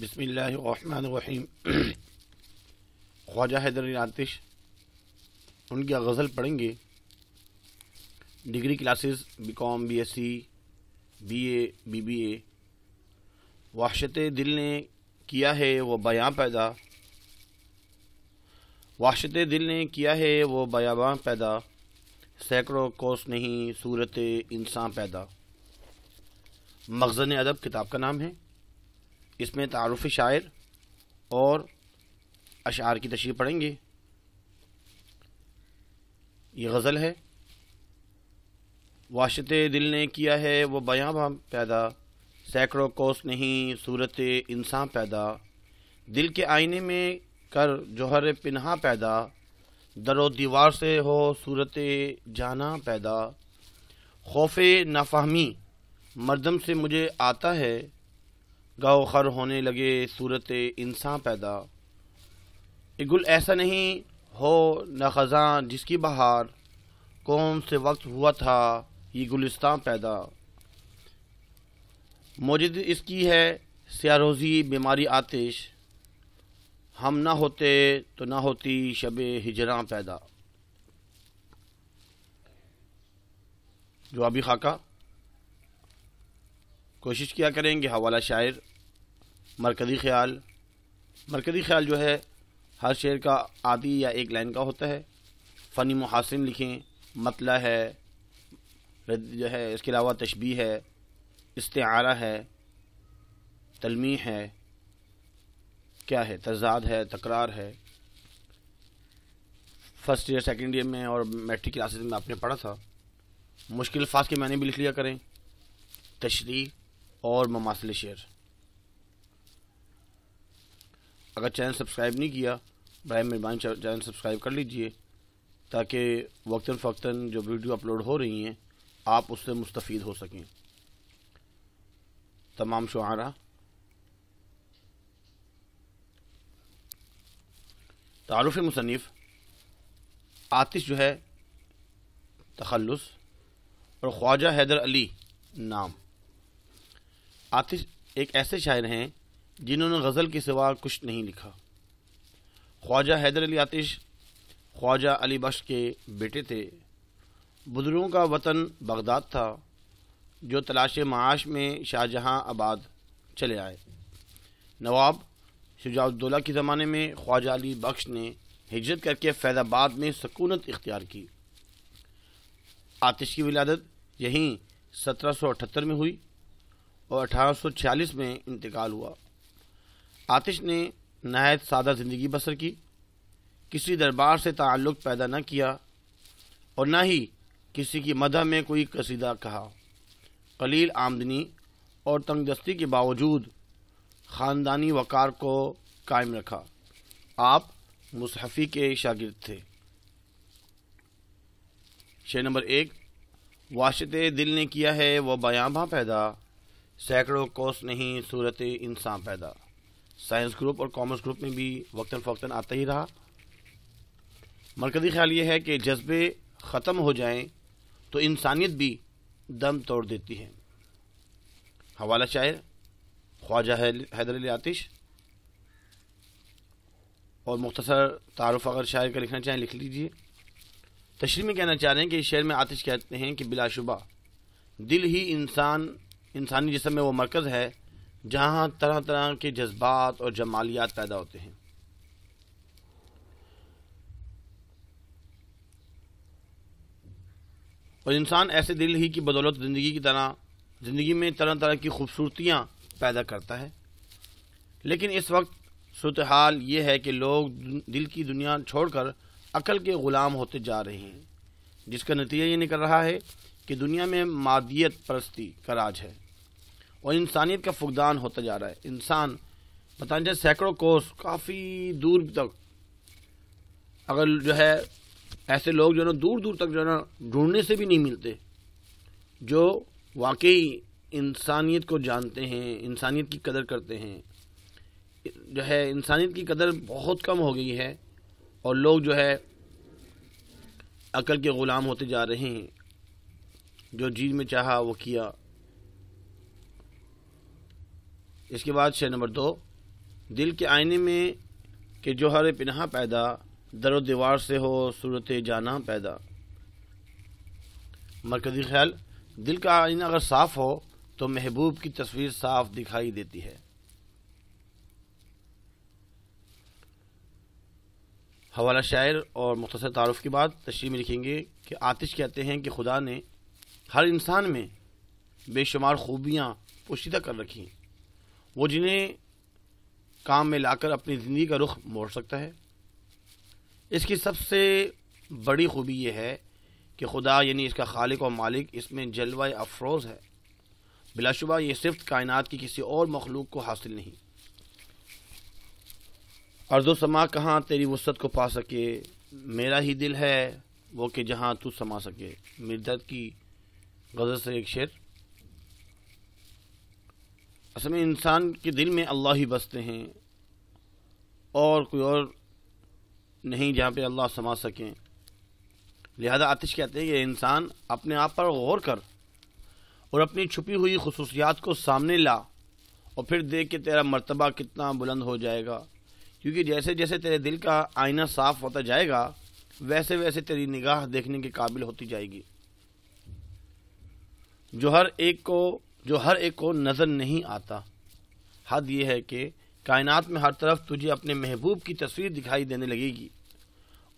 बिसमीम ख्वाजा हैदर आतिश उनकी गज़ल पढ़ेंगे degree classes B com B S C B A B B A वाशत दिल ने किया है वो बयां पैदा वाशत दिल ने किया है वो बयाबा पैदा सैकड़ों कोस नहीं सूरत इंसान पैदा मखजन अदब किताब का नाम है इसमें तारफ़ शायर और अशार की तशीर पढ़ेंगे ये गज़ल है वाशत दिल ने किया है वो बयाँ पैदा सैकड़ों कोस नहीं सूरत इंसान पैदा दिल के आईने में कर जौहर पिनहा पैदा दर दीवार से हो सूरत जाना पैदा खौफ नाफहमी मरदम से मुझे आता है खर होने लगे सूरत इंसान पैदा ये गुल ऐसा नहीं हो न खजां जिसकी बहार कौन से वक्त हुआ था ये गुलिस्तान पैदा मौजद इसकी है सियारोज़ी बीमारी आतिश हम ना होते तो ना होती शब हिजरा पैदा जवाबी खाका कोशिश किया करेंगे हवाला शायर मरकज़ी ख्याल मरकज़ी ख्याल जो है हर शेर का आदि या एक लाइन का होता है फ़नी मुहासिन लिखें मतला है जो है इसके अलावा तशबी है इस्तारा है तलमी है क्या है तजाद है तकरार है फर्स्ट ईयर सेकेंड ईयर में और मैट्रिक क्लासेस में आपने पढ़ा था मुश्किल फास के मैंने भी लिख लिया करें तशरी और ममासिल शेर अगर चैनल सब्सक्राइब नहीं किया बर मेहरबान चैनल सब्सक्राइब कर लीजिए ताकि वक्ता फ़क्ता जो वीडियो अपलोड हो रही हैं आप उससे मुस्तफ़ हो सकें तमाम शुहारा तारफ़ मुसनफ़ आतिश जो है तखलस और ख्वाजा हैदर अली नाम आतिश एक ऐसे शायर हैं जिन्होंने गज़ल के सिवा कुछ नहीं लिखा ख्वाजा हैदर अली आतिश ख्वाजा अली बख्श के बेटे थे बुजुर्गों का वतन बगदाद था जो तलाश माश में शाहजहाँ आबाद चले आए नवाब शुजाउद्दौला के ज़माने में ख्वाजा अली बख्श ने हिजरत करके फैज़ाबाद में सकूनत इख्तियार की आतिश की विलादत यहीं सत्रह सौ अठहत्तर में हुई और अठारह सौ छियालीस में इंतकाल हुआ आतिश ने नहायत सादा ज़िंदगी बसर की किसी दरबार से ताल्लुक़ पैदा न किया और न ही किसी की मदह में कोई कसीदा कहा कलील आमदनी और तंगदस्ती के बावजूद ख़ानदानी वक़ार को कायम रखा आप मुसहफ़ी के शागिर्द थे शेर नंबर एक वाशत दिल ने किया है वह बयाबा पैदा सैकड़ों कोस नहीं सूरत इंसान पैदा साइंस ग्रुप और कॉमर्स ग्रुप में भी वक्ता फ़वता आता ही रहा मरकज़ी ख्याल ये है कि जज्बे ख़त्म हो जाएं तो इंसानियत भी दम तोड़ देती है हवाला शायर ख्वाजा हैदर आतिश और मुख्तसर तारफ़ अगर शायर का लिखना चाहें लिख लीजिए तशरी में कहना चाह रहे हैं कि इस शेर में आतिश कहते हैं कि बिलाशुबा दिल ही इंसान इंसानी जिसम में वो मरकज़ है जहाँ तरह तरह के जज्बात और जमालियात पैदा होते हैं और इंसान ऐसे दिल ही की बदौलत ज़िंदगी की तरह ज़िंदगी में तरह तरह की खूबसूरतियाँ पैदा करता है लेकिन इस वक्त सूरत हाल ये है कि लोग दिल की दुनिया छोड़कर अकल के ग़ुलाम होते जा रहे हैं जिसका नतीजा ये निकल रहा है कि दुनिया में मादियत परस्ती का राज है और इंसानियत का फुकदान होता जा रहा है इंसान पता नहीं सैकड़ों कोस काफ़ी दूर तक अगर जो है ऐसे लोग जो है ना दूर दूर तक जो है ना ढूंढने से भी नहीं मिलते जो वाकई इंसानियत को जानते हैं इंसानियत की कदर करते हैं जो है इंसानियत की कदर बहुत कम हो गई है और लोग जो है अकल के ग़ुलाम होते जा रहे हैं जो जी में चाहा वो किया इसके बाद शेर नंबर दो दिल के आईने में जो हर पिनहा पैदा दर दीवार से हो सूरत जाना पैदा मरकज़ी ख्याल दिल का आईना अगर साफ हो तो महबूब की तस्वीर साफ दिखाई देती है हवाला शायर और मुख्तर तारफ़ के बाद तशरी में लिखेंगे कि आतिश कहते हैं कि खुदा ने हर इंसान में बेशुमार खूबियाँ पोशीदा कर रखी वो जिन्हें काम में लाकर अपनी ज़िंदगी का रुख मोड़ सकता है इसकी सबसे बड़ी खूबी यह है कि खुदा यानी इसका खालिक और मालिक इसमें जलवा अफरोज़ है बिलाशुबा ये सिर्फ कायनात की किसी और मखलूक को हासिल नहीं अर्ज़ो समा कहाँ तेरी वसत को पा सके मेरा ही दिल है वो कि जहाँ तू समा सके मिर्दत की गज़ल से एक शेर असल में इंसान के दिल में अल्लाह ही बसते हैं और कोई और नहीं जहाँ पे अल्लाह समा सकें लिहाजा आतिश कहते हैं कि इंसान अपने आप पर गौर कर और अपनी छुपी हुई खसूसियात को सामने ला और फिर देख के तेरा मर्तबा कितना बुलंद हो जाएगा क्योंकि जैसे जैसे तेरे दिल का आईना साफ होता जाएगा वैसे वैसे तेरी निगाह देखने के काबिल होती जाएगी जो हर एक को जो हर एक को नज़र नहीं आता हद यह है कि कायनात में हर तरफ तुझे अपने महबूब की तस्वीर दिखाई देने लगेगी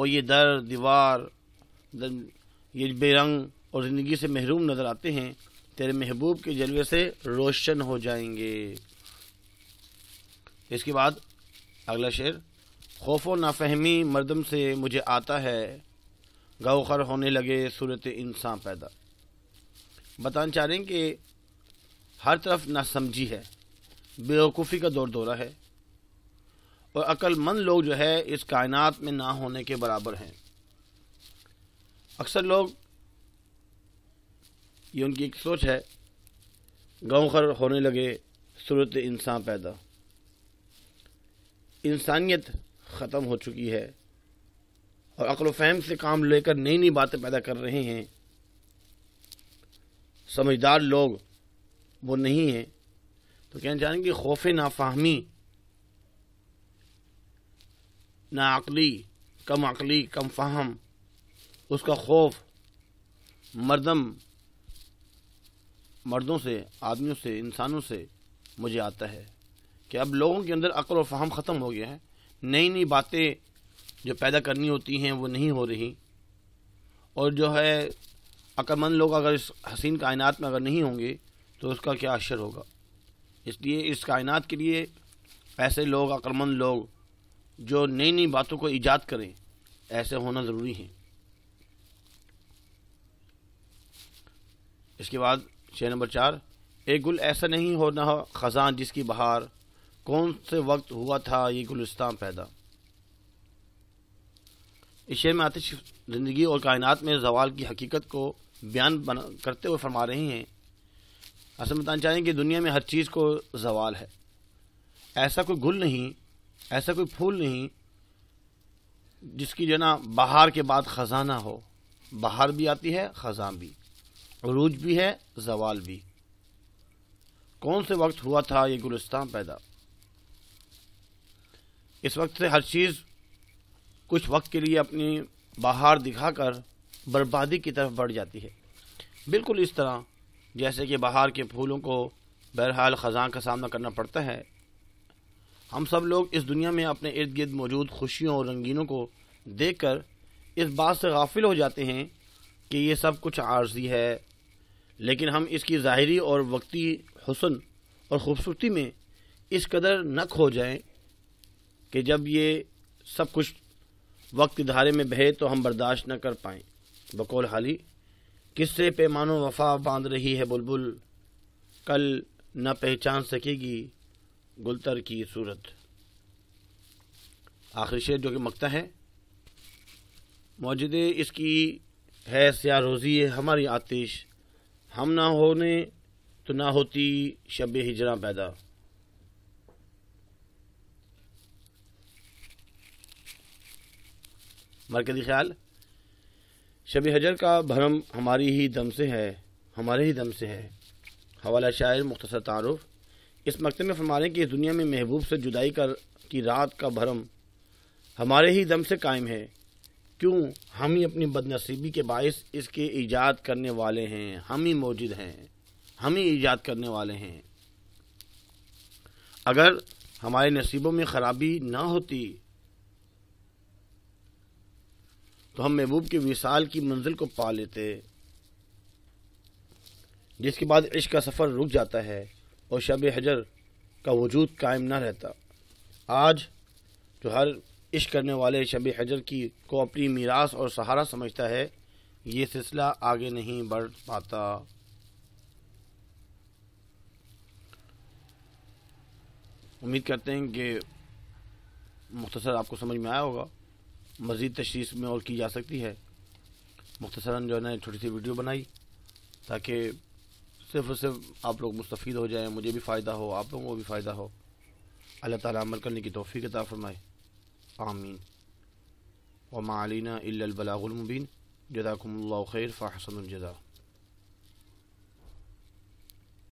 और ये दर दीवार ये बेरंग और ज़िंदगी से महरूम नज़र आते हैं तेरे महबूब के जलवे से रोशन हो जाएंगे इसके बाद अगला शेर खौफ नाफहमी मर्दम से मुझे आता है गौखर होने लगे सूरत इंसान पैदा बताना चाह रहे हैं कि हर तरफ ना समझी है बेवकूफ़ी का दौर दौरा है और अक्लमंद लोग जो है इस कायनात में ना होने के बराबर हैं अक्सर लोग ये उनकी एक सोच है गाँव खर होने लगे सूरत इंसान पैदा इंसानियत ख़त्म हो चुकी है और अक्ल फहम से काम लेकर नई नई बातें पैदा कर रहे हैं समझदार लोग वो नहीं है तो कहना चाहेंगे खौफ नाफाहमी ना अकली कम अकली कम फाहम उसका खौफ मर्दम मर्दों से आदमियों से इंसानों से मुझे आता है कि अब लोगों के अंदर अक्ल और फाहम ख़त्म हो गया है नई नई बातें जो पैदा करनी होती हैं वो नहीं हो रही और जो है अक्लमंद लोग अगर इस हसीन कायनात में अगर नहीं होंगे तो उसका क्या अशर होगा इसलिए इस कायनात के लिए ऐसे लोग अक्रमंद लोग जो नई नई बातों को ईजाद करें ऐसे होना ज़रूरी है इसके बाद शेर नंबर चार एक गुल ऐसा नहीं होना खजान जिसकी बहार कौन से वक्त हुआ था ये गुलस्तान पैदा इस शेर में आतिश ज़िंदगी और कायनात में जवाल की हकीकत को बयान करते हुए फरमा रहे हैं असल में बताना चाहेंगे कि दुनिया में हर चीज़ को जवाल है ऐसा कोई गुल नहीं ऐसा कोई फूल नहीं जिसकी जो ना बहार के बाद ख़जाना हो बहार भी आती है ख़जान भी रूज भी है जवाल भी कौन से वक्त हुआ था ये गुलस्तान पैदा इस वक्त से हर चीज़ कुछ वक्त के लिए अपनी बाहर दिखाकर बर्बादी की तरफ बढ़ जाती है बिल्कुल इस तरह जैसे कि बाहर के फूलों को बहरहाल ख़जान का सामना करना पड़ता है हम सब लोग इस दुनिया में अपने इर्द गिर्द मौजूद खुशियों और रंगीनों को देख कर इस बात से गाफिल हो जाते हैं कि ये सब कुछ आर्जी है लेकिन हम इसकी ज़ाहरी और वक्ती हसन और ख़ूबसूरती में इस कदर न खो जाएं कि जब ये सब कुछ वक्त धारे में बहे तो हम बर्दाश्त न कर पाएँ बकौल हाली किस्से पे मानो वफा बांध रही है बुलबुल कल न पहचान सकेगी गुलतर की सूरत आखिरी शेर जो कि मकता है मौजद इसकी है सिया रोज़ी है हमारी आतिश हम ना होने तो ना होती शब हिजरा पैदा मरकजी ख्याल शब हजर का भरम हमारी ही दम से है हमारे ही दम से है हवाला शायर मुख्तर तारफ़ इस मकते में फरमाने की कि इस दुनिया में महबूब से जुदाई कर की रात का भरम हमारे ही दम से कायम है क्यों हम ही अपनी बदनसीबी के बायस इसके ईजाद करने वाले हैं हम ही मौजूद हैं हम ही ईजाद करने वाले हैं अगर हमारे नसीबों में ख़राबी ना होती तो हम महबूब के विशाल की मंजिल को पा लेते जिसके बाद इश्क का सफ़र रुक जाता है और शब हजर का वजूद कायम ना रहता आज जो हर इश्क करने वाले शब हजर की को अपनी मीरास और सहारा समझता है ये सिलसिला आगे नहीं बढ़ पाता उम्मीद करते हैं कि मुख्तसर आपको समझ में आया होगा मज़ीद तशीस में और की जा सकती है मुख्तसरा जो है ना छोटी सी वीडियो बनाई ताकि सिर्फ और सिर्फ आप लोग मुस्तफ़ हो जाएँ मुझे भी फ़ायदा हो आप लोगों को भी फ़ायदा हो अल्लाह ताला अमल करने की तोफ़ी अता फ़रमाए आमीन व मालीना इल्लबलागुलमुबीन जदाकम्ल खैर फ़ाहसन जदा